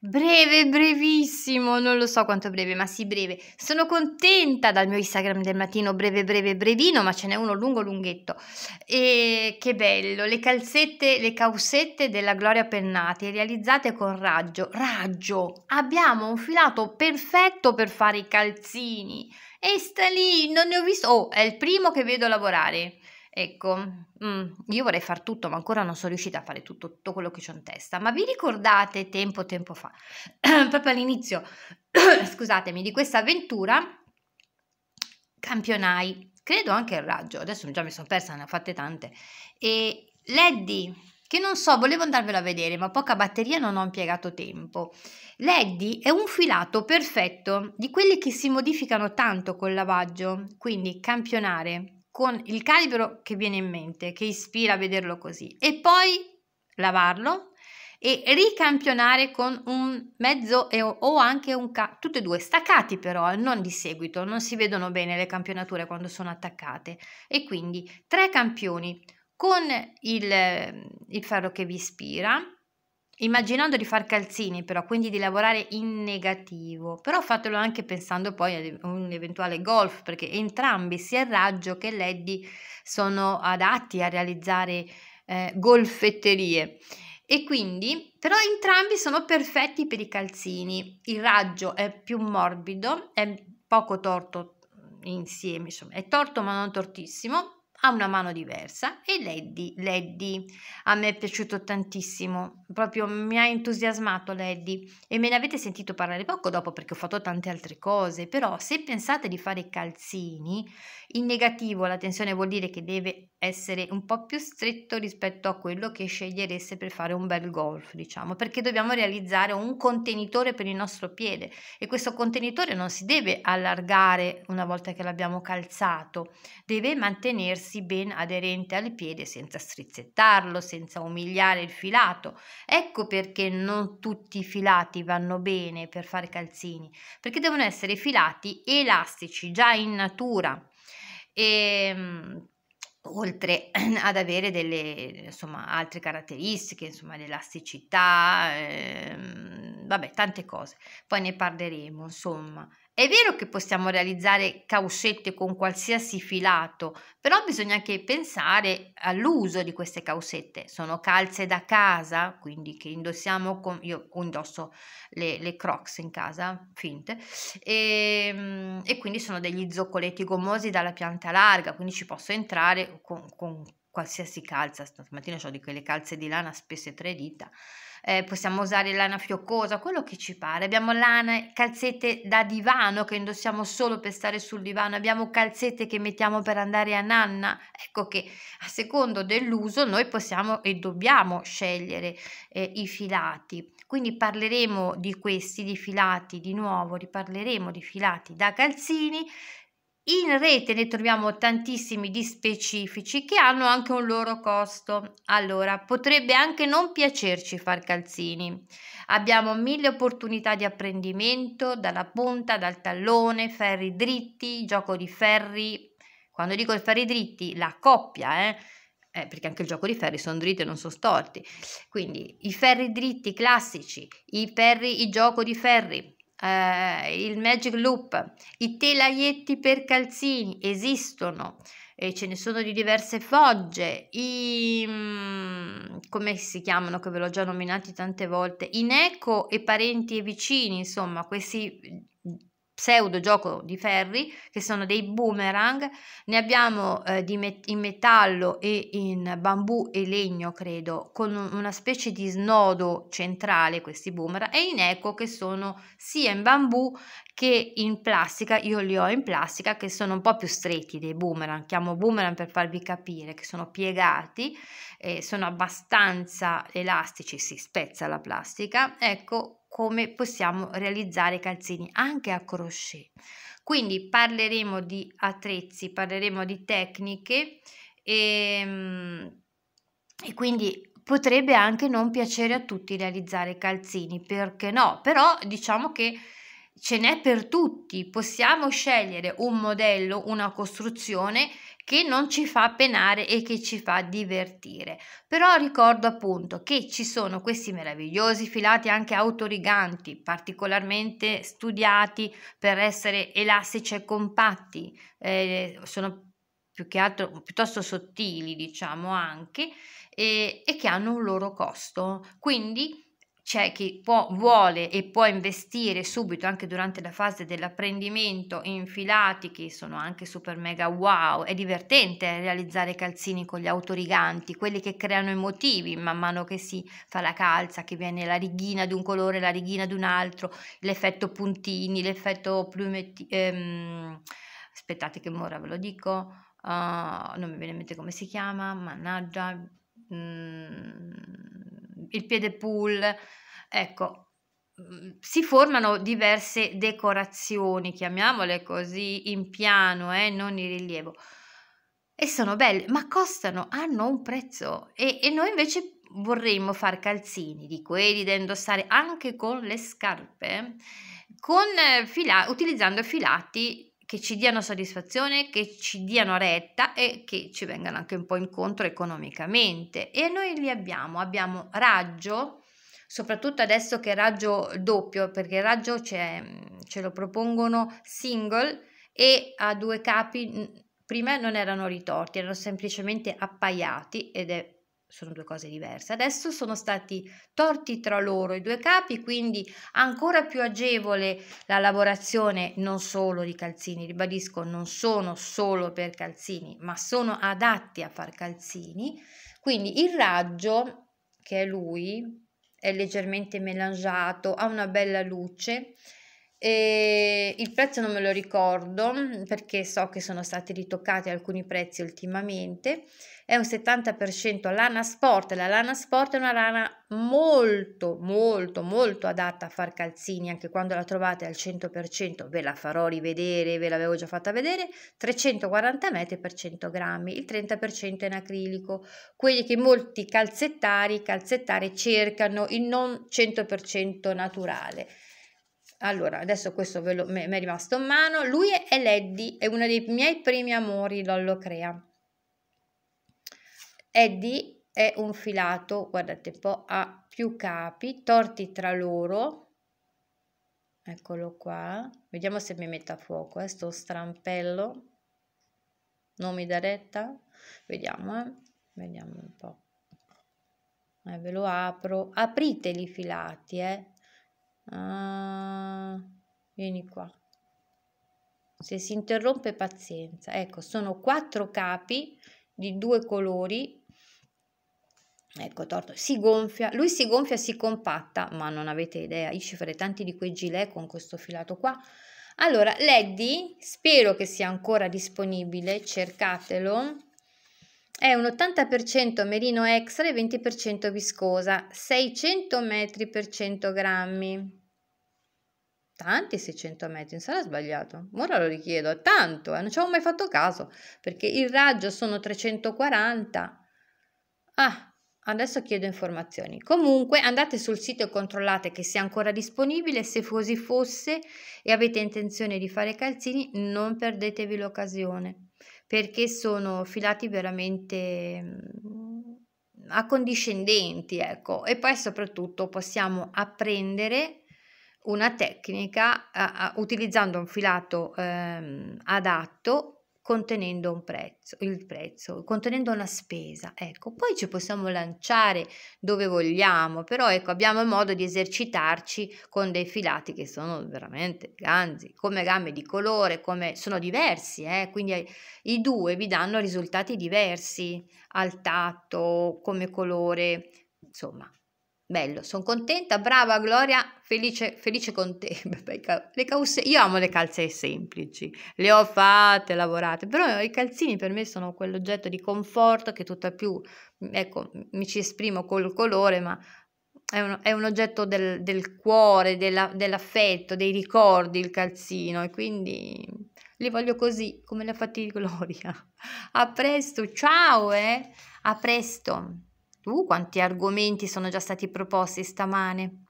Breve, brevissimo, non lo so quanto breve, ma sì breve. Sono contenta dal mio Instagram del mattino, breve, breve, brevino, ma ce n'è uno lungo, lunghetto. E che bello, le calzette, le causette della Gloria Pennati, realizzate con raggio. Raggio! Abbiamo un filato perfetto per fare i calzini. E sta lì, non ne ho visto... Oh, è il primo che vedo lavorare. Ecco, mm, io vorrei far tutto, ma ancora non sono riuscita a fare tutto, tutto quello che ho in testa. Ma vi ricordate tempo, tempo fa, proprio all'inizio, scusatemi, di questa avventura, campionai, credo anche il raggio, adesso già mi sono persa, ne ho fatte tante, e Leddy, che non so, volevo andarvelo a vedere, ma poca batteria non ho impiegato tempo. L'Eddy è un filato perfetto, di quelli che si modificano tanto col lavaggio, quindi campionare, con il calibro che viene in mente, che ispira a vederlo così, e poi lavarlo e ricampionare con un mezzo e, o anche un ca- tutte e due staccati però eh, non di seguito non si vedono bene le campionature quando sono attaccate e quindi tre campioni con il, il ferro che vi ispira Immaginando di far calzini però, quindi di lavorare in negativo, però fatelo anche pensando poi a un eventuale golf, perché entrambi, sia il raggio che l'eddy, sono adatti a realizzare eh, golfetterie. E quindi, però entrambi sono perfetti per i calzini. Il raggio è più morbido, è poco torto insieme, insomma, è torto ma non tortissimo, ha una mano diversa e Leddy, Leddy a me è piaciuto tantissimo, proprio mi ha entusiasmato Leddy e me ne avete sentito parlare poco dopo perché ho fatto tante altre cose, però se pensate di fare calzini, in negativo la tensione vuol dire che deve essere un po' più stretto rispetto a quello che scegliereste per fare un bel golf, diciamo, perché dobbiamo realizzare un contenitore per il nostro piede e questo contenitore non si deve allargare una volta che l'abbiamo calzato, deve mantenersi ben aderente al piede senza strizzettarlo, senza umiliare il filato. Ecco perché non tutti i filati vanno bene per fare calzini, perché devono essere filati elastici già in natura. E ehm, oltre ad avere delle insomma, altre caratteristiche, insomma, l'elasticità, ehm, vabbè, tante cose. Poi ne parleremo, insomma, è vero che possiamo realizzare causette con qualsiasi filato, però bisogna anche pensare all'uso di queste causette. Sono calze da casa, quindi che indossiamo con... Io indosso le, le crocs in casa, finte, e, ehm, e, quindi sono degli zoccoletti gommosi dalla pianta larga, quindi ci posso entrare con, con qualsiasi calza, stamattina ho di quelle calze di lana spesse tre dita, eh, possiamo usare lana fioccosa, quello che ci pare, abbiamo lana, calzette da divano che indossiamo solo per stare sul divano, abbiamo calzette che mettiamo per andare a nanna, ecco che a secondo dell'uso noi possiamo e dobbiamo scegliere eh, i filati, quindi parleremo di questi, di filati di nuovo, riparleremo di filati da calzini, in rete ne troviamo tantissimi di specifici che hanno anche un loro costo. Allora, potrebbe anche non piacerci far calzini. Abbiamo mille opportunità di apprendimento, dalla punta, dal tallone, ferri dritti, gioco di ferri. Quando dico i ferri dritti, la coppia, eh? Eh, perché anche il gioco di ferri sono dritti e non sono storti. Quindi i ferri dritti classici, i ferri, il gioco di ferri, eh, il magic loop, i telaietti per calzini esistono, e ce ne sono di diverse fogge, i mm, come si chiamano che ve l'ho già nominati tante volte, in eco e parenti e vicini, insomma, questi pseudo gioco di ferri che sono dei boomerang ne abbiamo eh, met in metallo e in bambù e legno credo con una specie di snodo centrale questi boomerang e in eco che sono sia in bambù che in plastica io li ho in plastica che sono un po' più stretti dei boomerang chiamo boomerang per farvi capire che sono piegati eh, sono abbastanza elastici si spezza la plastica ecco come possiamo realizzare calzini anche a crochet. Quindi parleremo di attrezzi, parleremo di tecniche e, ehm, e quindi potrebbe anche non piacere a tutti realizzare calzini, perché no? Però diciamo che ce n'è per tutti, possiamo scegliere un modello, una costruzione che non ci fa penare e che ci fa divertire. Però ricordo appunto che ci sono questi meravigliosi filati anche autoriganti, particolarmente studiati per essere elastici cioè e compatti, eh, sono più che altro piuttosto sottili diciamo anche e, e che hanno un loro costo. Quindi c'è chi può, vuole e può investire subito anche durante la fase dell'apprendimento in filati che sono anche super mega wow, è divertente realizzare calzini con gli autoriganti, quelli che creano i motivi man mano che si fa la calza, che viene la righina di un colore, la righina di un altro, l'effetto puntini, l'effetto plumetti... Ehm, aspettate che ora ve lo dico, uh, non mi viene in mente come si chiama, mannaggia... Mm, il piede pull, ecco, mm, si formano diverse decorazioni, chiamiamole così, in piano, eh, non in rilievo. E sono belle, ma costano, hanno un prezzo. E, e noi invece vorremmo fare calzini di quelli da indossare anche con le scarpe, con fila- utilizzando filati che ci diano soddisfazione, che ci diano retta e che ci vengano anche un po' incontro economicamente. E noi li abbiamo, abbiamo raggio, soprattutto adesso che raggio doppio, perché raggio ce lo propongono single e a due capi, prima non erano ritorti, erano semplicemente appaiati ed è sono due cose diverse. Adesso sono stati torti tra loro i due capi, quindi ancora più agevole la lavorazione non solo di calzini, ribadisco, non sono solo per calzini, ma sono adatti a far calzini. Quindi il raggio, che è lui, è leggermente melangiato, ha una bella luce, e il prezzo non me lo ricordo mm, perché so che sono stati ritoccati alcuni prezzi ultimamente. È un 70% lana sport. La lana sport è una lana molto, molto, molto adatta a far calzini. Anche quando la trovate al 100%, ve la farò rivedere, ve l'avevo già fatta vedere. 340 metri per 100 grammi. Il 30% è in acrilico. Quelli che molti calzettari, calzettare cercano il non 100% naturale allora adesso questo ve lo, mi è rimasto in mano, lui è Leddy, è uno dei miei primi amori, Lollo Crea. Eddie è un filato, guardate un po', ha più capi, torti tra loro, eccolo qua, vediamo se mi mette a fuoco, eh, strampello, non mi dà retta, vediamo, eh. vediamo un po'. Eh, ve lo apro, apriteli i filati, eh. Ah, vieni qua. Se si interrompe pazienza. Ecco, sono quattro capi di due colori. Ecco, torto, si gonfia, lui si gonfia, si compatta, ma non avete idea, io ci farei tanti di quei gilet con questo filato qua. Allora, Leddy, spero che sia ancora disponibile, cercatelo è un 80% merino extra e 20% viscosa, 600 metri per 100 grammi. Tanti 600 metri, non sarà sbagliato. Ora lo richiedo, tanto, eh, non ci avevo mai fatto caso, perché il raggio sono 340. Ah, adesso chiedo informazioni. Comunque andate sul sito e controllate che sia ancora disponibile, se così fosse e avete intenzione di fare calzini non perdetevi l'occasione perché sono filati veramente mhmm, accondiscendenti, ecco. E poi soprattutto possiamo apprendere una tecnica uh, utilizzando un filato um, adatto contenendo un prezzo, il prezzo, contenendo una spesa. Ecco, poi ci possiamo lanciare dove vogliamo, però ecco, abbiamo modo di esercitarci con dei filati che sono veramente ganzi, come gambe di colore, come sono diversi, eh? quindi i due vi danno risultati diversi al tatto, come colore, insomma, Bello, sono contenta, brava Gloria, felice, felice con te. Le cause, io amo le calze semplici, le ho fatte, lavorate, però i calzini per me sono quell'oggetto di conforto che tutta più, ecco, mi ci esprimo col colore, ma è un, è un oggetto del, del cuore, dell'affetto, dei ricordi, il calzino, e quindi li voglio così, come le ha fatti Gloria. A presto, ciao, eh! A presto! Uh, quanti argomenti sono già stati proposti stamane.